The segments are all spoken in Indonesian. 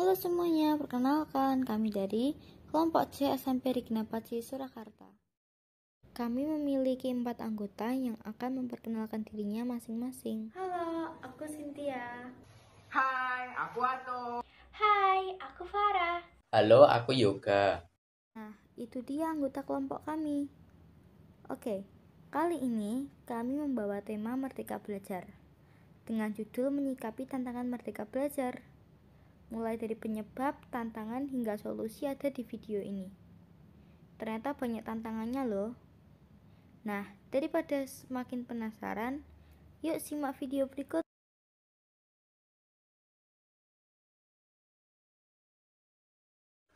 Halo semuanya, perkenalkan kami dari kelompok C SMP Rigna Paci Surakarta. Kami memiliki empat anggota yang akan memperkenalkan dirinya masing-masing. Halo, aku Cynthia. Hai, aku Ato. Hai, aku Farah. Halo, aku Yoga. Nah, itu dia anggota kelompok kami. Oke, kali ini kami membawa tema Merdeka Belajar dengan judul Menyikapi Tantangan Merdeka Belajar. Mulai dari penyebab, tantangan, hingga solusi ada di video ini. Ternyata banyak tantangannya loh. Nah, daripada semakin penasaran, yuk simak video berikut.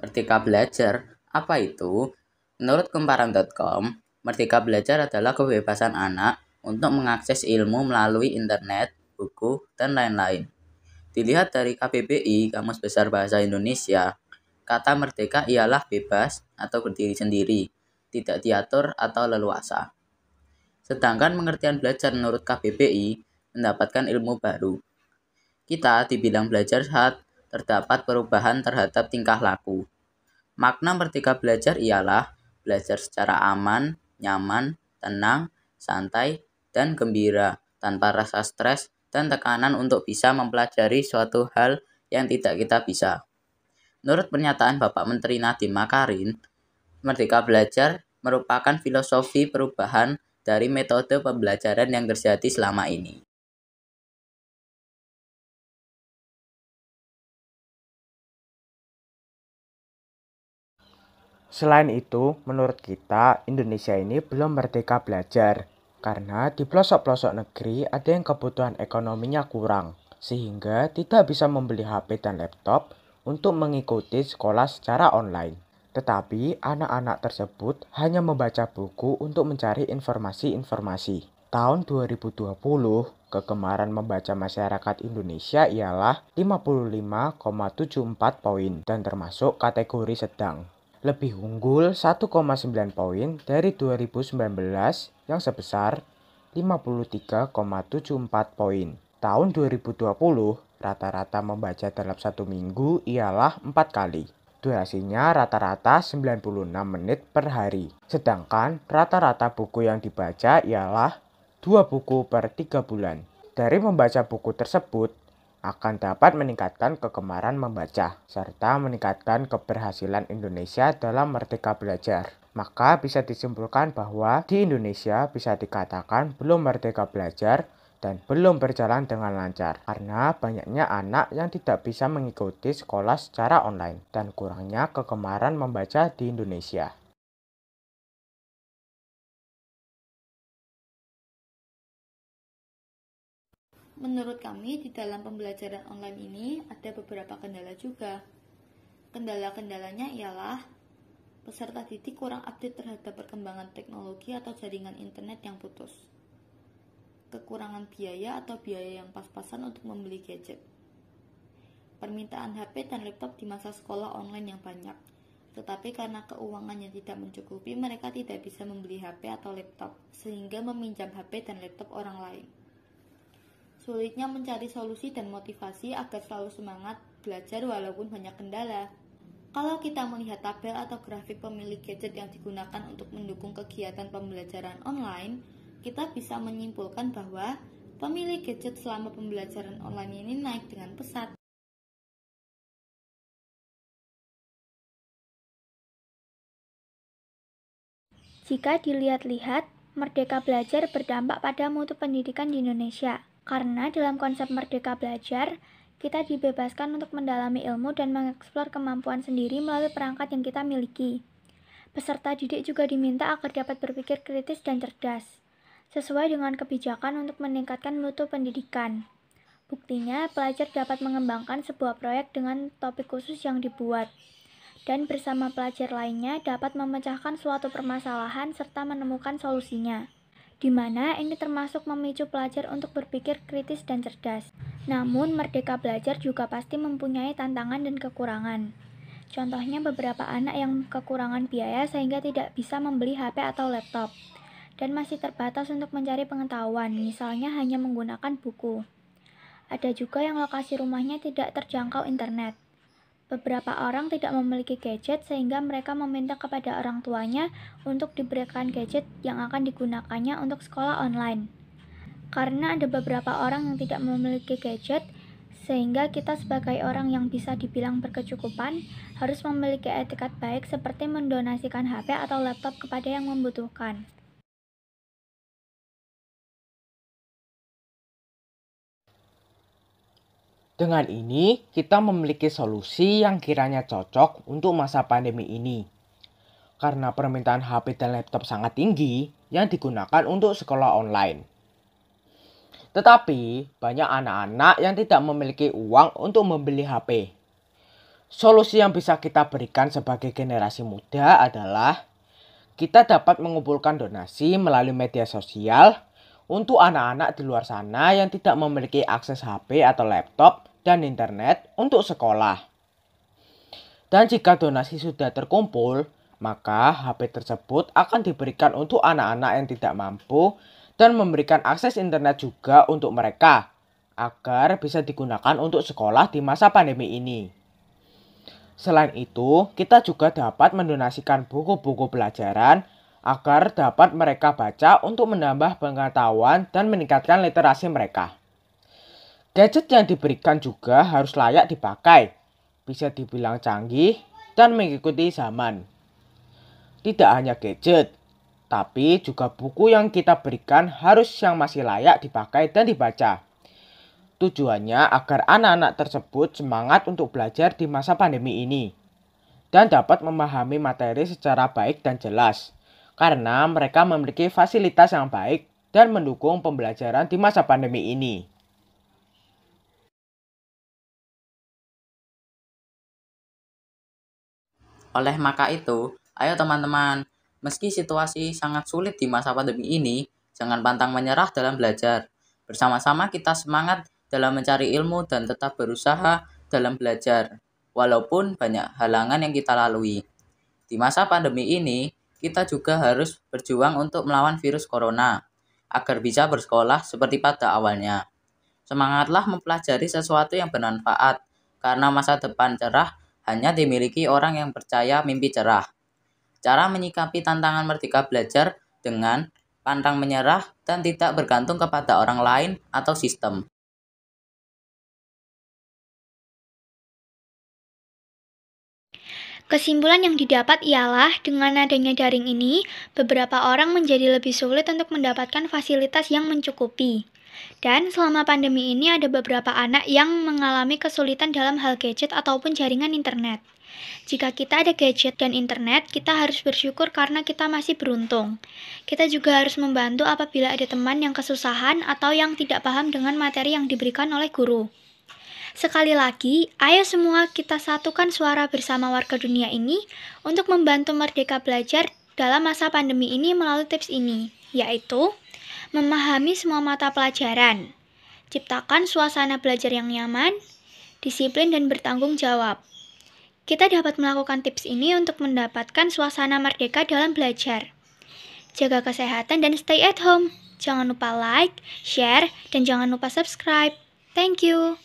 Merdeka Belajar, apa itu? Menurut kumparan.com, Merdeka Belajar adalah kebebasan anak untuk mengakses ilmu melalui internet, buku, dan lain-lain. Dilihat dari KBBI, Kamus Besar Bahasa Indonesia, kata merdeka ialah bebas atau berdiri sendiri, tidak diatur atau leluasa. Sedangkan pengertian belajar menurut KBBI mendapatkan ilmu baru. Kita dibilang belajar saat terdapat perubahan terhadap tingkah laku. Makna merdeka belajar ialah belajar secara aman, nyaman, tenang, santai, dan gembira tanpa rasa stres dan tekanan untuk bisa mempelajari suatu hal yang tidak kita bisa. Menurut pernyataan Bapak Menteri Nadiem Makarim, Merdeka Belajar merupakan filosofi perubahan dari metode pembelajaran yang terjadi selama ini. Selain itu, menurut kita, Indonesia ini belum merdeka belajar. Karena di pelosok-pelosok negeri ada yang kebutuhan ekonominya kurang, sehingga tidak bisa membeli HP dan laptop untuk mengikuti sekolah secara online. Tetapi anak-anak tersebut hanya membaca buku untuk mencari informasi-informasi. Tahun 2020, kegemaran membaca masyarakat Indonesia ialah 55,74 poin dan termasuk kategori sedang lebih unggul 1,9 poin dari 2019 yang sebesar 53,74 poin. Tahun 2020, rata-rata membaca dalam satu minggu ialah 4 kali. Durasinya rata-rata 96 menit per hari. Sedangkan rata-rata buku yang dibaca ialah 2 buku per 3 bulan. Dari membaca buku tersebut, akan dapat meningkatkan kegemaran membaca serta meningkatkan keberhasilan Indonesia dalam merdeka belajar. Maka bisa disimpulkan bahwa di Indonesia bisa dikatakan belum merdeka belajar dan belum berjalan dengan lancar karena banyaknya anak yang tidak bisa mengikuti sekolah secara online dan kurangnya kegemaran membaca di Indonesia. Menurut kami, di dalam pembelajaran online ini ada beberapa kendala juga. Kendala-kendalanya ialah peserta didik kurang update terhadap perkembangan teknologi atau jaringan internet yang putus. Kekurangan biaya atau biaya yang pas-pasan untuk membeli gadget. Permintaan HP dan laptop di masa sekolah online yang banyak. Tetapi karena keuangan yang tidak mencukupi, mereka tidak bisa membeli HP atau laptop, sehingga meminjam HP dan laptop orang lain. Sulitnya mencari solusi dan motivasi agar selalu semangat belajar walaupun banyak kendala. Kalau kita melihat tabel atau grafik pemilik gadget yang digunakan untuk mendukung kegiatan pembelajaran online, kita bisa menyimpulkan bahwa pemilik gadget selama pembelajaran online ini naik dengan pesat. Jika dilihat-lihat, Merdeka Belajar berdampak pada mutu pendidikan di Indonesia. Karena dalam konsep merdeka belajar, kita dibebaskan untuk mendalami ilmu dan mengeksplor kemampuan sendiri melalui perangkat yang kita miliki. Peserta didik juga diminta agar dapat berpikir kritis dan cerdas, sesuai dengan kebijakan untuk meningkatkan mutu pendidikan. Buktinya, pelajar dapat mengembangkan sebuah proyek dengan topik khusus yang dibuat, dan bersama pelajar lainnya dapat memecahkan suatu permasalahan serta menemukan solusinya di mana ini termasuk memicu pelajar untuk berpikir kritis dan cerdas. Namun, merdeka belajar juga pasti mempunyai tantangan dan kekurangan. Contohnya beberapa anak yang kekurangan biaya sehingga tidak bisa membeli HP atau laptop dan masih terbatas untuk mencari pengetahuan, misalnya hanya menggunakan buku. Ada juga yang lokasi rumahnya tidak terjangkau internet. Beberapa orang tidak memiliki gadget sehingga mereka meminta kepada orang tuanya untuk diberikan gadget yang akan digunakannya untuk sekolah online. Karena ada beberapa orang yang tidak memiliki gadget, sehingga kita sebagai orang yang bisa dibilang berkecukupan harus memiliki etikat baik seperti mendonasikan HP atau laptop kepada yang membutuhkan. Dengan ini, kita memiliki solusi yang kiranya cocok untuk masa pandemi ini. Karena permintaan HP dan laptop sangat tinggi yang digunakan untuk sekolah online. Tetapi, banyak anak-anak yang tidak memiliki uang untuk membeli HP. Solusi yang bisa kita berikan sebagai generasi muda adalah kita dapat mengumpulkan donasi melalui media sosial untuk anak-anak di luar sana yang tidak memiliki akses HP atau laptop dan internet untuk sekolah. Dan jika donasi sudah terkumpul, maka HP tersebut akan diberikan untuk anak-anak yang tidak mampu dan memberikan akses internet juga untuk mereka agar bisa digunakan untuk sekolah di masa pandemi ini. Selain itu, kita juga dapat mendonasikan buku-buku pelajaran agar dapat mereka baca untuk menambah pengetahuan dan meningkatkan literasi mereka. Gadget yang diberikan juga harus layak dipakai, bisa dibilang canggih dan mengikuti zaman. Tidak hanya gadget, tapi juga buku yang kita berikan harus yang masih layak dipakai dan dibaca. Tujuannya agar anak-anak tersebut semangat untuk belajar di masa pandemi ini dan dapat memahami materi secara baik dan jelas karena mereka memiliki fasilitas yang baik dan mendukung pembelajaran di masa pandemi ini. Oleh maka itu, ayo teman-teman, meski situasi sangat sulit di masa pandemi ini, jangan pantang menyerah dalam belajar. Bersama-sama kita semangat dalam mencari ilmu dan tetap berusaha dalam belajar, walaupun banyak halangan yang kita lalui. Di masa pandemi ini, kita juga harus berjuang untuk melawan virus corona agar bisa bersekolah seperti pada awalnya. Semangatlah mempelajari sesuatu yang bermanfaat karena masa depan cerah hanya dimiliki orang yang percaya mimpi cerah. Cara menyikapi tantangan merdeka belajar dengan pantang menyerah dan tidak bergantung kepada orang lain atau sistem. Kesimpulan yang didapat ialah dengan adanya daring ini, beberapa orang menjadi lebih sulit untuk mendapatkan fasilitas yang mencukupi. Dan selama pandemi ini ada beberapa anak yang mengalami kesulitan dalam hal gadget ataupun jaringan internet. Jika kita ada gadget dan internet, kita harus bersyukur karena kita masih beruntung. Kita juga harus membantu apabila ada teman yang kesusahan atau yang tidak paham dengan materi yang diberikan oleh guru. Sekali lagi, ayo semua kita satukan suara bersama warga dunia ini untuk membantu merdeka belajar dalam masa pandemi ini melalui tips ini, yaitu memahami semua mata pelajaran, ciptakan suasana belajar yang nyaman, disiplin dan bertanggung jawab. Kita dapat melakukan tips ini untuk mendapatkan suasana merdeka dalam belajar. Jaga kesehatan dan stay at home. Jangan lupa like, share, dan jangan lupa subscribe. Thank you.